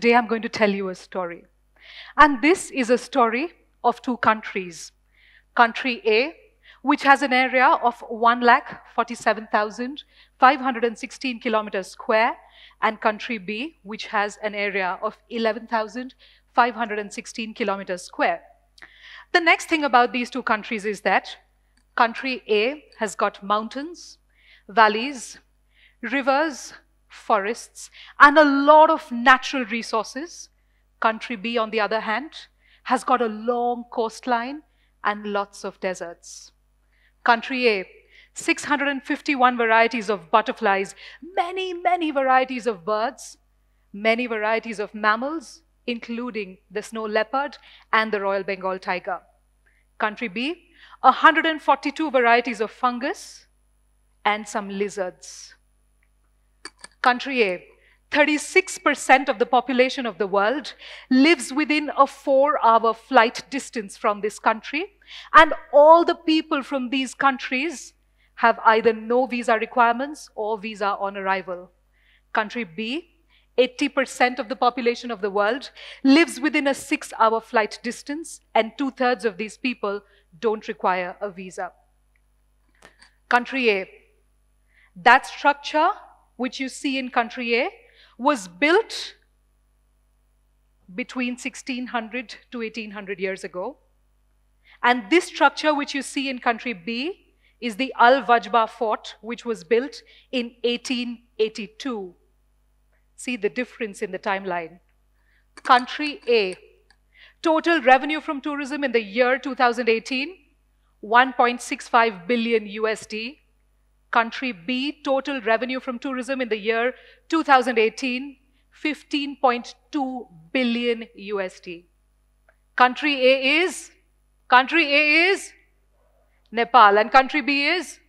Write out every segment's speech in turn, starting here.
today I'm going to tell you a story. And this is a story of two countries. Country A, which has an area of 1,47,516 kilometers square, and country B, which has an area of 11,516 kilometers square. The next thing about these two countries is that country A has got mountains, valleys, rivers, forests, and a lot of natural resources. Country B, on the other hand, has got a long coastline and lots of deserts. Country A, 651 varieties of butterflies, many, many varieties of birds, many varieties of mammals, including the snow leopard and the Royal Bengal tiger. Country B, 142 varieties of fungus and some lizards. Country A, eh, 36% of the population of the world lives within a four hour flight distance from this country. And all the people from these countries have either no visa requirements or visa on arrival. Country B, 80% of the population of the world lives within a six hour flight distance, and two thirds of these people don't require a visa. Country A, that structure which you see in country A, was built between 1600 to 1800 years ago. And this structure, which you see in country B, is the Al Wajba fort, which was built in 1882. See the difference in the timeline. Country A, total revenue from tourism in the year 2018, 1.65 billion USD. Country B, total revenue from tourism in the year 2018, 15.2 billion USD. Country A is, country A is Nepal and country B is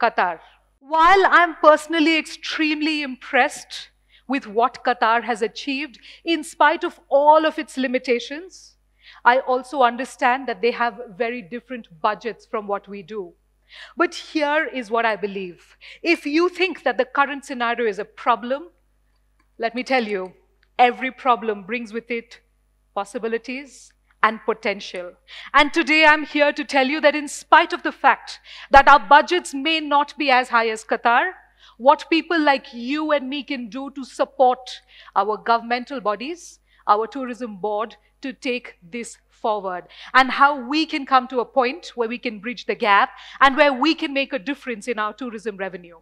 Qatar. While I'm personally extremely impressed with what Qatar has achieved, in spite of all of its limitations, I also understand that they have very different budgets from what we do. But here is what I believe. If you think that the current scenario is a problem, let me tell you, every problem brings with it possibilities and potential. And today I'm here to tell you that in spite of the fact that our budgets may not be as high as Qatar, what people like you and me can do to support our governmental bodies, our tourism board, to take this forward and how we can come to a point where we can bridge the gap and where we can make a difference in our tourism revenue.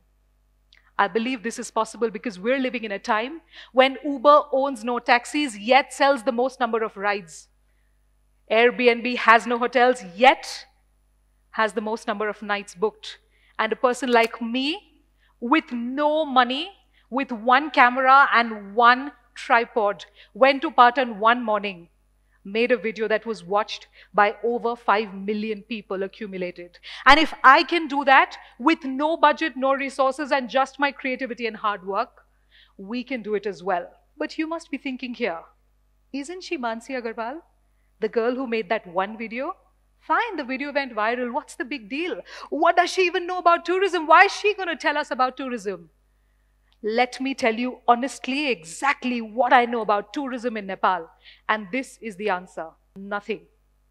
I believe this is possible because we're living in a time when Uber owns no taxis yet sells the most number of rides. Airbnb has no hotels yet has the most number of nights booked. And a person like me with no money, with one camera and one tripod, went to Patan one morning made a video that was watched by over 5 million people accumulated. And if I can do that with no budget, no resources, and just my creativity and hard work, we can do it as well. But you must be thinking here, isn't she Mansi Agarwal? The girl who made that one video? Fine, the video went viral. What's the big deal? What does she even know about tourism? Why is she going to tell us about tourism? let me tell you honestly exactly what I know about tourism in Nepal. And this is the answer nothing.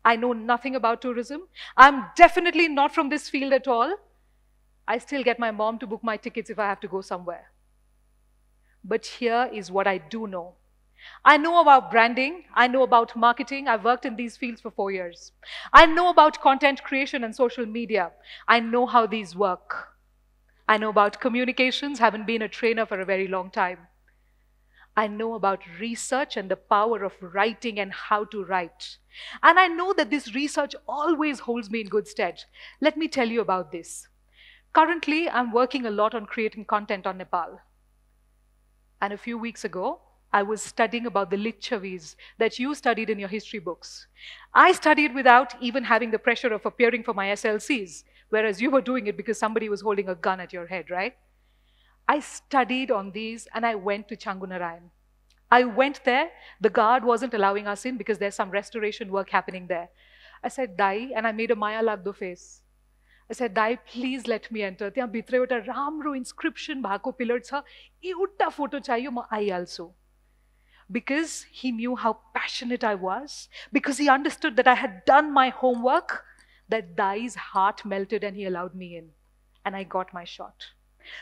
I know nothing about tourism. I'm definitely not from this field at all. I still get my mom to book my tickets if I have to go somewhere. But here is what I do know. I know about branding. I know about marketing. I've worked in these fields for four years. I know about content creation and social media. I know how these work. I know about communications, haven't been a trainer for a very long time. I know about research and the power of writing and how to write. And I know that this research always holds me in good stead. Let me tell you about this. Currently, I'm working a lot on creating content on Nepal. And a few weeks ago, I was studying about the Lichavis that you studied in your history books. I studied without even having the pressure of appearing for my SLCs whereas you were doing it because somebody was holding a gun at your head, right? I studied on these and I went to Changunarayan. I went there. The guard wasn't allowing us in because there's some restoration work happening there. I said, Dai, and I made a Maya Lagdo face. I said, Dai, please let me enter. ત્યાં ભીતરે ઓટા રામરો ઇન્સ્ક્રિપ્શન ભાકો pillar છ એ ઉટ્ટા photo ma આઈ also. because he knew how passionate I was, because he understood that I had done my homework, that Dai's heart melted and he allowed me in. And I got my shot.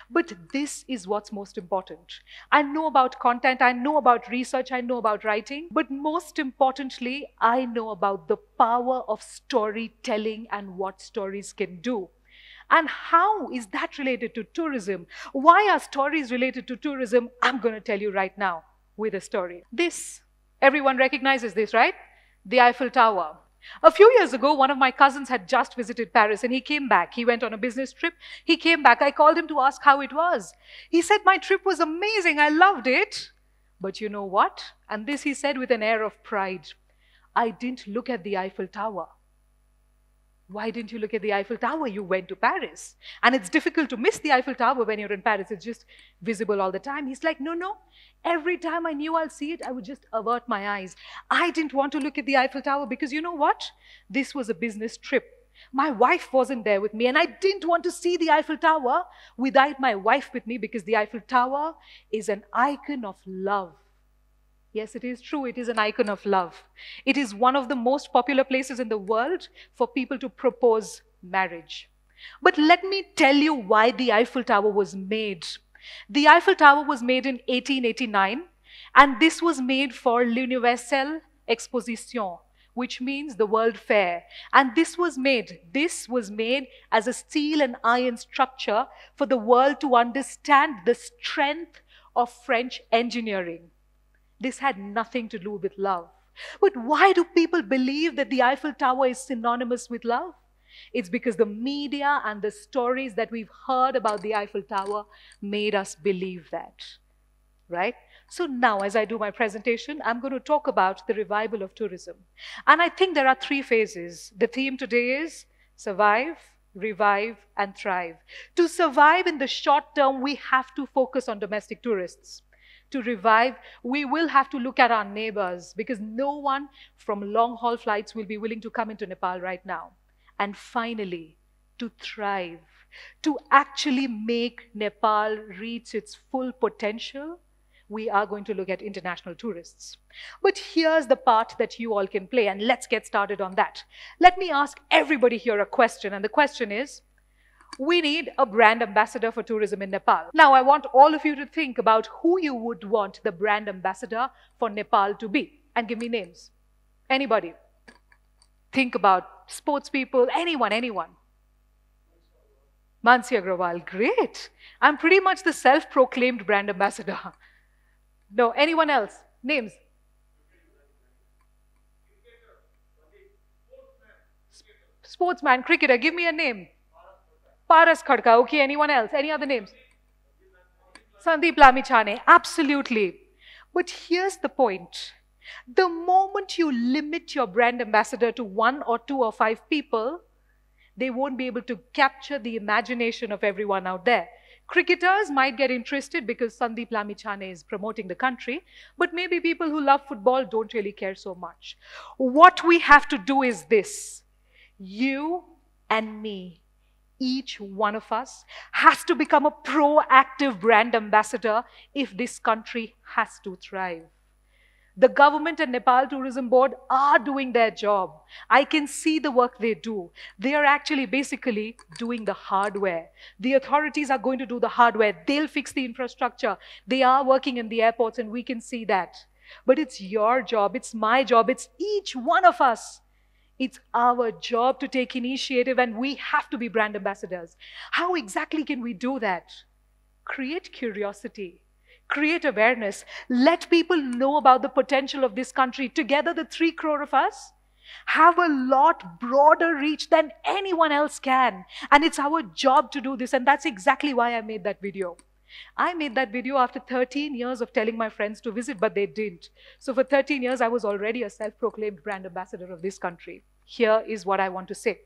But this is what's most important. I know about content, I know about research, I know about writing, but most importantly, I know about the power of storytelling and what stories can do. And how is that related to tourism? Why are stories related to tourism? I'm going to tell you right now with a story. This, everyone recognizes this, right? The Eiffel Tower. A few years ago, one of my cousins had just visited Paris and he came back. He went on a business trip. He came back. I called him to ask how it was. He said, My trip was amazing. I loved it. But you know what? And this he said with an air of pride I didn't look at the Eiffel Tower. Why didn't you look at the Eiffel Tower? You went to Paris. And it's difficult to miss the Eiffel Tower when you're in Paris. It's just visible all the time. He's like, no, no. Every time I knew I'll see it, I would just avert my eyes. I didn't want to look at the Eiffel Tower because you know what? This was a business trip. My wife wasn't there with me, and I didn't want to see the Eiffel Tower without my wife with me because the Eiffel Tower is an icon of love. Yes, it is true. It is an icon of love. It is one of the most popular places in the world for people to propose marriage. But let me tell you why the Eiffel Tower was made. The Eiffel Tower was made in 1889, and this was made for l'Universelle Exposition, which means the World Fair. And this was made, this was made as a steel and iron structure for the world to understand the strength of French engineering. This had nothing to do with love. But why do people believe that the Eiffel Tower is synonymous with love? It's because the media and the stories that we've heard about the Eiffel Tower made us believe that, right? So now, as I do my presentation, I'm going to talk about the revival of tourism. And I think there are three phases. The theme today is survive, revive, and thrive. To survive in the short term, we have to focus on domestic tourists to revive, we will have to look at our neighbors because no one from long haul flights will be willing to come into Nepal right now. And finally, to thrive, to actually make Nepal reach its full potential, we are going to look at international tourists. But here's the part that you all can play, and let's get started on that. Let me ask everybody here a question, and the question is we need a brand ambassador for tourism in Nepal. Now, I want all of you to think about who you would want the brand ambassador for Nepal to be and give me names. Anybody? Think about sports people, anyone, anyone. Mansi Agrawal, great. I'm pretty much the self proclaimed brand ambassador. No, anyone else? Names? Sportsman, cricketer, give me a name. Paras Khadka. Okay, anyone else? Any other names? Sandeep Lamichane. Absolutely. But here's the point. The moment you limit your brand ambassador to one or two or five people, they won't be able to capture the imagination of everyone out there. Cricketers might get interested because Sandeep Lamichane is promoting the country, but maybe people who love football don't really care so much. What we have to do is this you and me each one of us has to become a proactive brand ambassador if this country has to thrive. The government and Nepal Tourism Board are doing their job. I can see the work they do. They are actually basically doing the hardware. The authorities are going to do the hardware. They'll fix the infrastructure. They are working in the airports and we can see that. But it's your job, it's my job, it's each one of us it's our job to take initiative, and we have to be brand ambassadors. How exactly can we do that? Create curiosity, create awareness, let people know about the potential of this country. Together, the three crore of us have a lot broader reach than anyone else can. And it's our job to do this, and that's exactly why I made that video. I made that video after 13 years of telling my friends to visit, but they didn't. So for 13 years, I was already a self-proclaimed brand ambassador of this country. Here is what I want to say.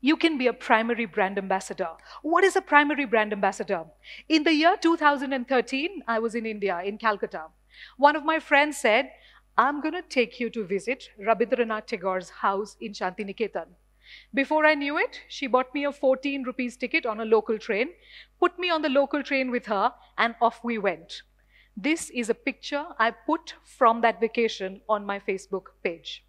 You can be a primary brand ambassador. What is a primary brand ambassador? In the year 2013, I was in India, in Calcutta. One of my friends said, I'm going to take you to visit Rabindranath Tagore's house in Shantiniketan. Before I knew it, she bought me a 14 rupees ticket on a local train, put me on the local train with her, and off we went. This is a picture I put from that vacation on my Facebook page.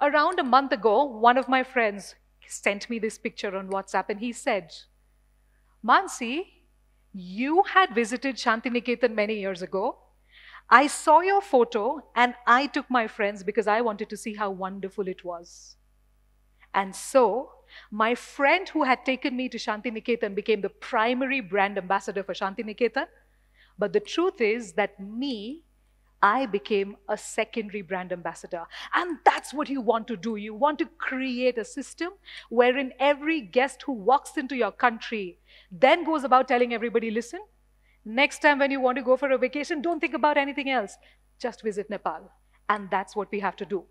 Around a month ago, one of my friends sent me this picture on WhatsApp and he said, Mansi, you had visited Shantiniketan many years ago. I saw your photo and I took my friends because I wanted to see how wonderful it was. And so, my friend who had taken me to Shanti Niketan became the primary brand ambassador for Shanti Niketan. But the truth is that me, I became a secondary brand ambassador. And that's what you want to do. You want to create a system wherein every guest who walks into your country then goes about telling everybody, listen, next time when you want to go for a vacation, don't think about anything else. Just visit Nepal. And that's what we have to do.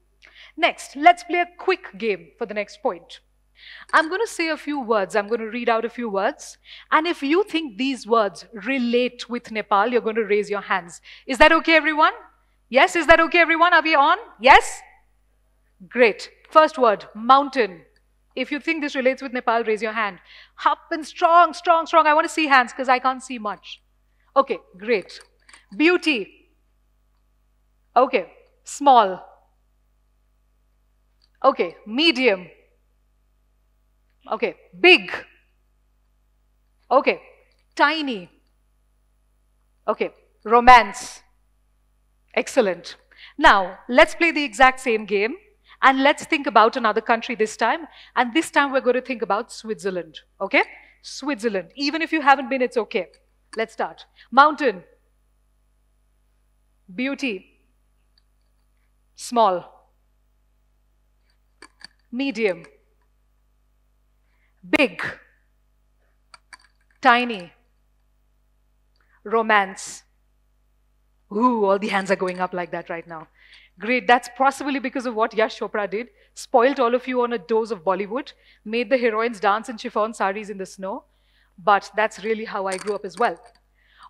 Next, let's play a quick game for the next point. I'm going to say a few words. I'm going to read out a few words. And if you think these words relate with Nepal, you're going to raise your hands. Is that okay, everyone? Yes, is that okay, everyone? Are we on? Yes? Great. First word, mountain. If you think this relates with Nepal, raise your hand. Up and strong, strong, strong. I want to see hands because I can't see much. Okay, great. Beauty. Okay, small. Okay, medium. Okay, big. Okay, tiny. Okay, romance. Excellent. Now, let's play the exact same game and let's think about another country this time. And this time we're going to think about Switzerland. Okay? Switzerland. Even if you haven't been, it's okay. Let's start. Mountain. Beauty. Small medium, big, tiny, romance. Ooh, all the hands are going up like that right now. Great, that's possibly because of what Yash Chopra did. Spoiled all of you on a dose of Bollywood, made the heroines dance in chiffon saris in the snow. But that's really how I grew up as well.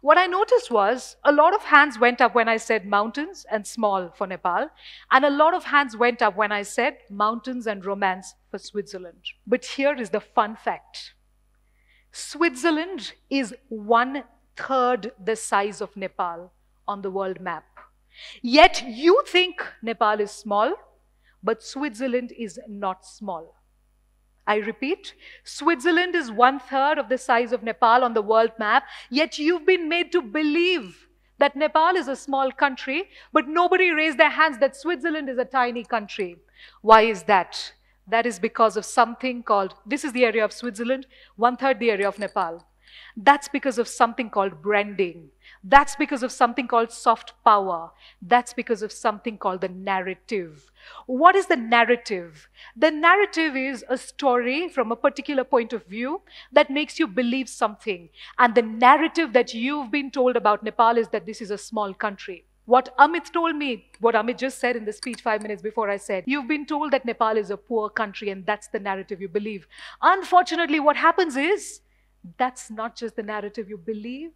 What I noticed was a lot of hands went up when I said mountains and small for Nepal, and a lot of hands went up when I said mountains and romance for Switzerland. But here is the fun fact Switzerland is one third the size of Nepal on the world map. Yet you think Nepal is small, but Switzerland is not small. I repeat, Switzerland is one third of the size of Nepal on the world map, yet you've been made to believe that Nepal is a small country, but nobody raised their hands that Switzerland is a tiny country. Why is that? That is because of something called, this is the area of Switzerland, one third the area of Nepal. That's because of something called branding. That's because of something called soft power. That's because of something called the narrative. What is the narrative? The narrative is a story from a particular point of view that makes you believe something. And the narrative that you've been told about Nepal is that this is a small country. What Amit told me, what Amit just said in the speech five minutes before I said, you've been told that Nepal is a poor country and that's the narrative you believe. Unfortunately, what happens is that's not just the narrative you believe,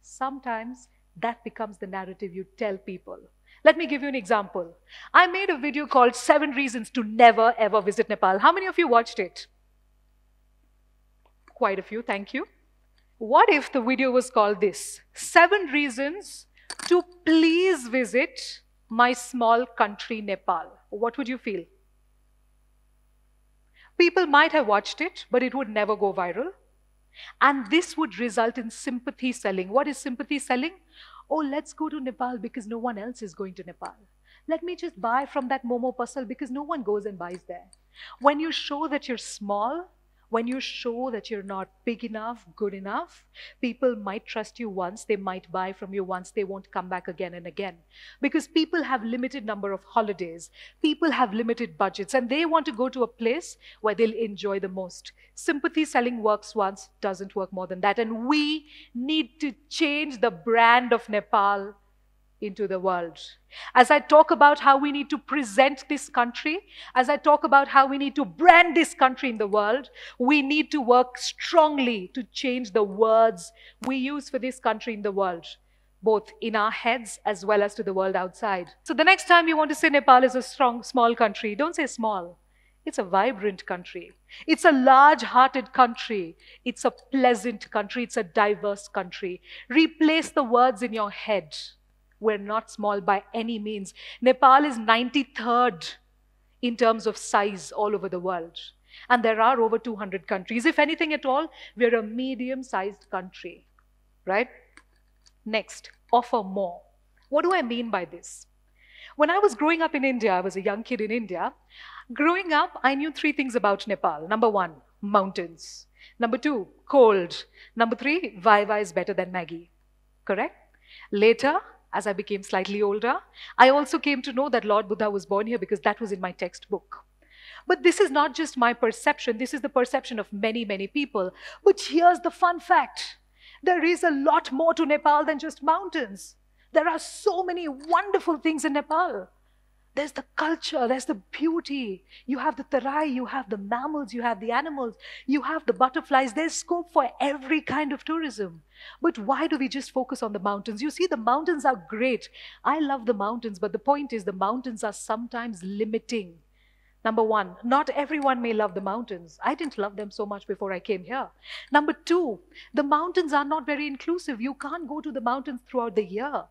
sometimes that becomes the narrative you tell people. Let me give you an example. I made a video called Seven Reasons to Never Ever Visit Nepal. How many of you watched it? Quite a few, thank you. What if the video was called this Seven Reasons to Please Visit My Small Country, Nepal? What would you feel? People might have watched it, but it would never go viral. And this would result in sympathy selling. What is sympathy selling? oh, let's go to Nepal because no one else is going to Nepal. Let me just buy from that Momo Pasal because no one goes and buys there. When you show that you're small, when you show that you're not big enough, good enough, people might trust you once, they might buy from you once, they won't come back again and again. Because people have limited number of holidays, people have limited budgets, and they want to go to a place where they'll enjoy the most. Sympathy selling works once, doesn't work more than that. And we need to change the brand of Nepal into the world. As I talk about how we need to present this country, as I talk about how we need to brand this country in the world, we need to work strongly to change the words we use for this country in the world, both in our heads as well as to the world outside. So the next time you want to say Nepal is a strong, small country, don't say small. It's a vibrant country. It's a large hearted country. It's a pleasant country. It's a diverse country. Replace the words in your head we're not small by any means. Nepal is 93rd in terms of size all over the world. And there are over 200 countries. If anything at all, we're a medium sized country, right? Next, offer more. What do I mean by this? When I was growing up in India, I was a young kid in India. Growing up, I knew three things about Nepal. Number one, mountains. Number two, cold. Number three, Vaiva is better than Maggie. Correct? Later, as I became slightly older. I also came to know that Lord Buddha was born here because that was in my textbook. But this is not just my perception, this is the perception of many, many people. But here's the fun fact there is a lot more to Nepal than just mountains. There are so many wonderful things in Nepal. There's the culture, there's the beauty. You have the tarai, you have the mammals, you have the animals, you have the butterflies. There's scope for every kind of tourism. But why do we just focus on the mountains? You see, the mountains are great. I love the mountains, but the point is the mountains are sometimes limiting. Number one, not everyone may love the mountains. I didn't love them so much before I came here. Number two, the mountains are not very inclusive. You can't go to the mountains throughout the year.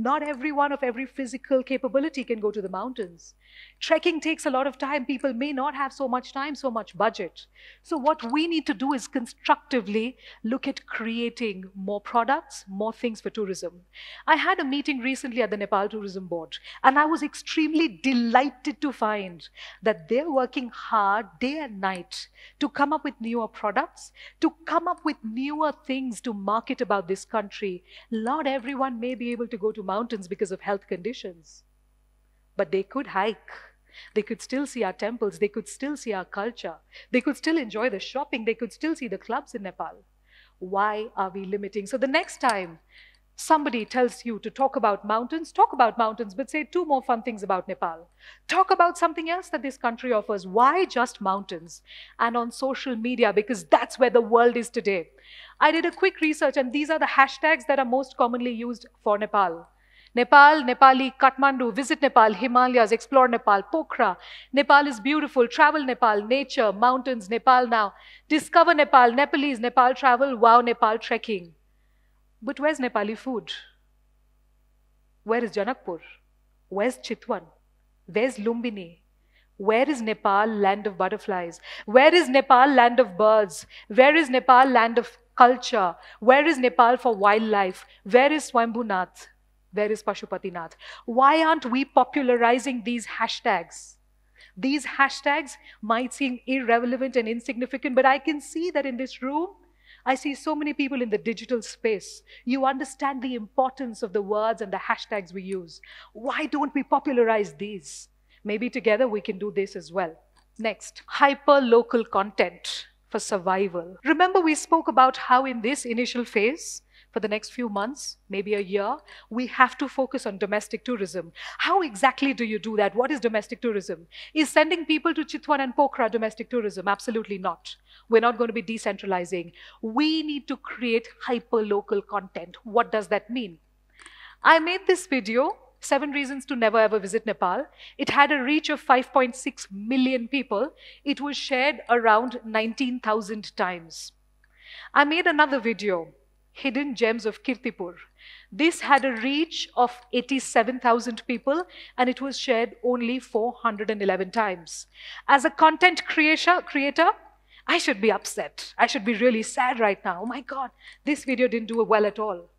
Not everyone of every physical capability can go to the mountains. Trekking takes a lot of time. People may not have so much time, so much budget. So what we need to do is constructively look at creating more products, more things for tourism. I had a meeting recently at the Nepal Tourism Board, and I was extremely delighted to find that they're working hard day and night to come up with newer products, to come up with newer things to market about this country. Not everyone may be able to go to mountains because of health conditions. But they could hike. They could still see our temples. They could still see our culture. They could still enjoy the shopping. They could still see the clubs in Nepal. Why are we limiting? So the next time somebody tells you to talk about mountains, talk about mountains, but say two more fun things about Nepal. Talk about something else that this country offers. Why just mountains? And on social media, because that's where the world is today. I did a quick research, and these are the hashtags that are most commonly used for Nepal Nepal, Nepali, Kathmandu, visit Nepal, Himalayas, explore Nepal, Pokhara. Nepal is beautiful, travel Nepal, nature, mountains, Nepal now. Discover Nepal, Nepalese, Nepal travel, wow, Nepal trekking. But where's Nepali food? Where is Janakpur? Where's Chitwan? Where's Lumbini? Where is Nepal, land of butterflies? Where is Nepal, land of birds? Where is Nepal, land of culture? Where is Nepal for wildlife? Where is Swambhunath? Where is Pashupatinath? Why aren't we popularizing these hashtags? These hashtags might seem irrelevant and insignificant, but I can see that in this room, I see so many people in the digital space. You understand the importance of the words and the hashtags we use. Why don't we popularize these? Maybe together we can do this as well. Next, hyper local content for survival. Remember, we spoke about how in this initial phase, for the next few months, maybe a year, we have to focus on domestic tourism. How exactly do you do that? What is domestic tourism? Is sending people to Chitwan and Pokhara domestic tourism? Absolutely not. We're not going to be decentralizing. We need to create hyper-local content. What does that mean? I made this video, Seven Reasons to Never Ever Visit Nepal. It had a reach of 5.6 million people. It was shared around 19,000 times. I made another video, hidden gems of Kirtipur. This had a reach of 87,000 people and it was shared only 411 times. As a content creator, I should be upset. I should be really sad right now. Oh my God, this video didn't do well at all.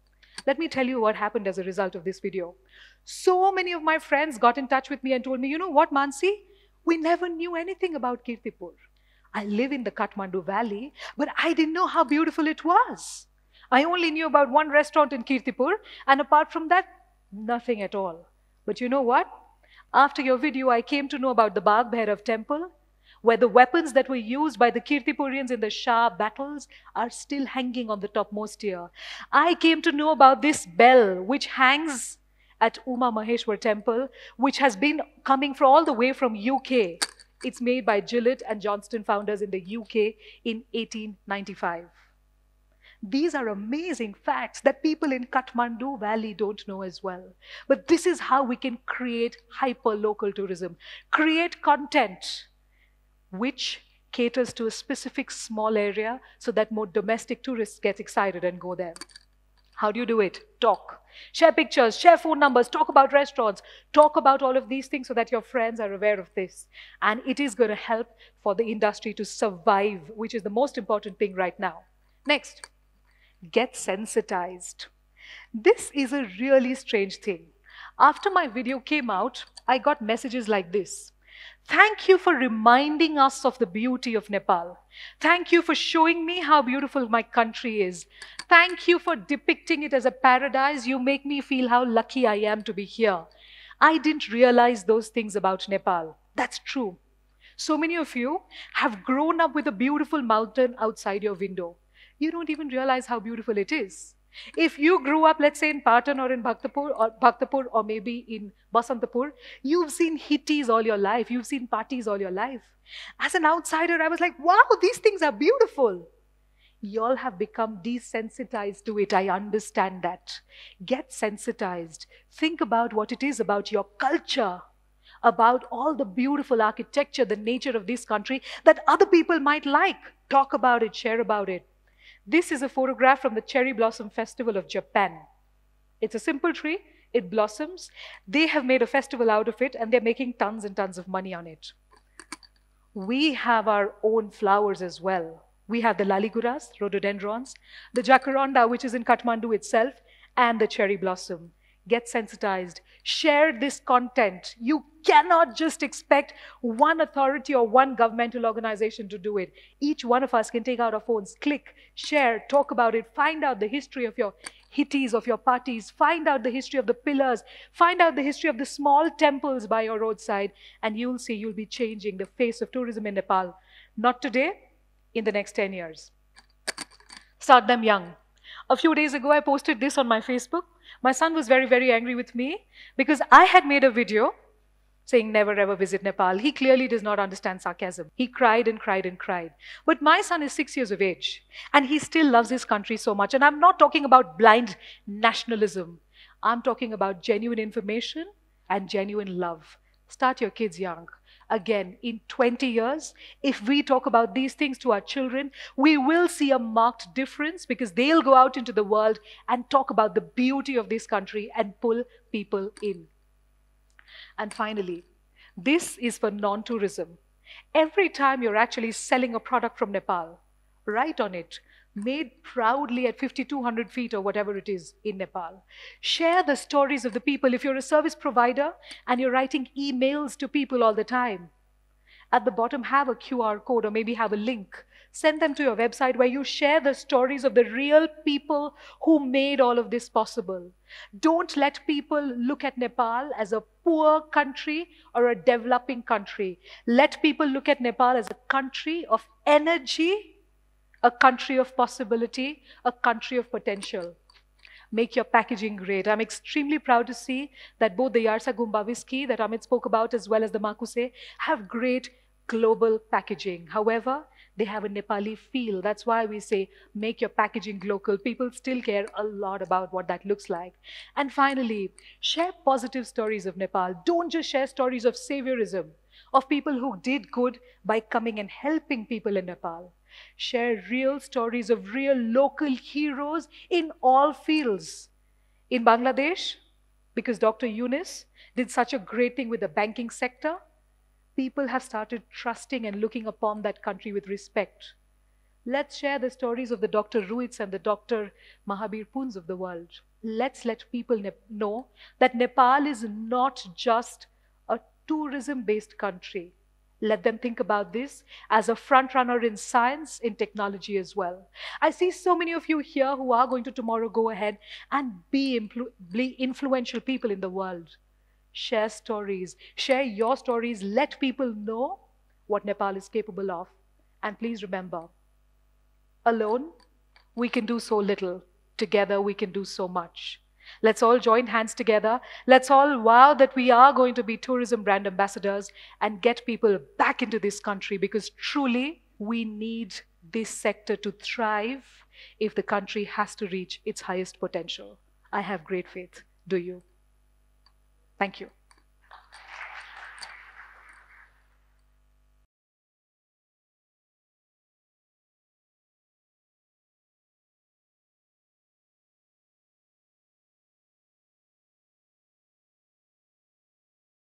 Let me tell you what happened as a result of this video. So many of my friends got in touch with me and told me, you know what, Mansi? We never knew anything about Kirtipur. I live in the Kathmandu Valley, but I didn't know how beautiful it was. I only knew about one restaurant in Kirtipur, and apart from that, nothing at all. But you know what? After your video, I came to know about the Bagh Bhairav temple, where the weapons that were used by the Kirtipurians in the Shah battles are still hanging on the topmost tier. I came to know about this bell which hangs at Uma Maheshwar temple, which has been coming for all the way from UK. It's made by Gillett and Johnston founders in the UK in 1895. These are amazing facts that people in Kathmandu Valley don't know as well. But this is how we can create hyper local tourism, create content which caters to a specific small area so that more domestic tourists get excited and go there. How do you do it? Talk. Share pictures, share phone numbers, talk about restaurants, talk about all of these things so that your friends are aware of this. And it is going to help for the industry to survive, which is the most important thing right now. Next get sensitized. This is a really strange thing. After my video came out, I got messages like this. Thank you for reminding us of the beauty of Nepal. Thank you for showing me how beautiful my country is. Thank you for depicting it as a paradise. You make me feel how lucky I am to be here. I didn't realize those things about Nepal. That's true. So many of you have grown up with a beautiful mountain outside your window you don't even realize how beautiful it is. If you grew up, let's say in Patan or in Bhaktapur or, Bhaktapur or maybe in Basantapur, you've seen hittis all your life. You've seen parties all your life. As an outsider, I was like, wow, these things are beautiful. Y'all have become desensitized to it. I understand that. Get sensitized. Think about what it is about your culture, about all the beautiful architecture, the nature of this country that other people might like. Talk about it, share about it. This is a photograph from the Cherry Blossom Festival of Japan. It's a simple tree, it blossoms. They have made a festival out of it, and they're making tons and tons of money on it. We have our own flowers as well. We have the laliguras, rhododendrons, the jacaranda, which is in Kathmandu itself, and the cherry blossom get sensitized, share this content. You cannot just expect one authority or one governmental organization to do it. Each one of us can take out our phones, click, share, talk about it, find out the history of your hitties, of your parties, find out the history of the pillars, find out the history of the small temples by your roadside, and you'll see you'll be changing the face of tourism in Nepal. Not today, in the next 10 years. Start them young. A few days ago, I posted this on my Facebook. My son was very, very angry with me because I had made a video saying, Never ever visit Nepal. He clearly does not understand sarcasm. He cried and cried and cried. But my son is six years of age and he still loves his country so much. And I'm not talking about blind nationalism, I'm talking about genuine information and genuine love. Start your kids young again in 20 years, if we talk about these things to our children, we will see a marked difference because they'll go out into the world and talk about the beauty of this country and pull people in. And finally, this is for non tourism. Every time you're actually selling a product from Nepal, write on it made proudly at 5,200 feet or whatever it is in Nepal. Share the stories of the people. If you're a service provider and you're writing emails to people all the time, at the bottom have a QR code or maybe have a link. Send them to your website where you share the stories of the real people who made all of this possible. Don't let people look at Nepal as a poor country or a developing country. Let people look at Nepal as a country of energy a country of possibility, a country of potential. Make your packaging great. I'm extremely proud to see that both the Yarsa Gumba whiskey that Amit spoke about as well as the Makuse have great global packaging. However, they have a Nepali feel. That's why we say make your packaging local. People still care a lot about what that looks like. And finally, share positive stories of Nepal. Don't just share stories of saviorism, of people who did good by coming and helping people in Nepal. Share real stories of real local heroes in all fields. In Bangladesh, because Dr. Yunus did such a great thing with the banking sector, people have started trusting and looking upon that country with respect. Let's share the stories of the Dr. Ruiz and the Dr. Mahabir Poons of the world. Let's let people know that Nepal is not just a tourism based country. Let them think about this as a front runner in science, in technology as well. I see so many of you here who are going to tomorrow go ahead and be, influ be influential people in the world. Share stories, share your stories, let people know what Nepal is capable of. And please remember, alone, we can do so little. Together, we can do so much. Let's all join hands together. Let's all vow that we are going to be tourism brand ambassadors and get people back into this country because truly we need this sector to thrive if the country has to reach its highest potential. I have great faith. Do you? Thank you.